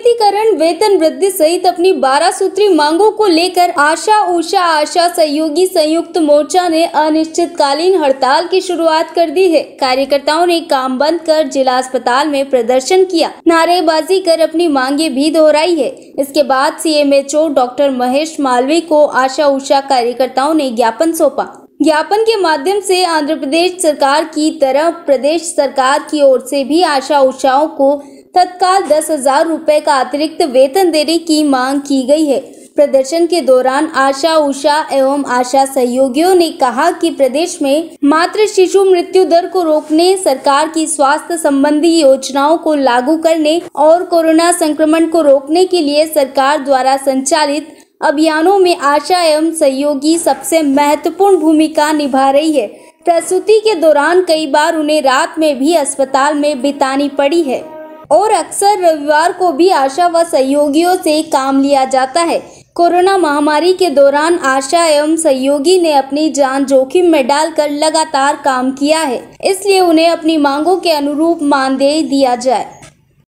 नियमितीकरण वेतन वृद्धि सहित अपनी बारह सूत्री मांगों को लेकर आशा उषा आशा सहयोगी संयुक्त मोर्चा ने अनिश्चितकालीन हड़ताल की शुरुआत कर दी है कार्यकर्ताओं ने काम बंद कर जिला अस्पताल में प्रदर्शन किया नारेबाजी कर अपनी मांगे भी दोहराई है इसके बाद सीएमएचओ डॉक्टर महेश मालवी को आशा उषा कार्यकर्ताओं ने ज्ञापन सौंपा ज्ञापन के माध्यम से आंध्र प्रदेश सरकार की तरह प्रदेश सरकार की ओर से भी आशा उषाओं को तत्काल दस हजार रूपए का अतिरिक्त वेतन देने की मांग की गई है प्रदर्शन के दौरान आशा उषा एवं आशा सहयोगियों ने कहा कि प्रदेश में मात्र शिशु मृत्यु दर को रोकने सरकार की स्वास्थ्य संबंधी योजनाओं को लागू करने और कोरोना संक्रमण को रोकने के लिए सरकार द्वारा संचालित अभियानों में आशा एवं सहयोगी सबसे महत्वपूर्ण भूमिका निभा रही है प्रसूति के दौरान कई बार उन्हें रात में भी अस्पताल में बितानी पड़ी है और अक्सर रविवार को भी आशा व सहयोगियों से काम लिया जाता है कोरोना महामारी के दौरान आशा एवं सहयोगी ने अपनी जान जोखिम में डालकर लगातार काम किया है इसलिए उन्हें अपनी मांगों के अनुरूप मानदेय दिया जाए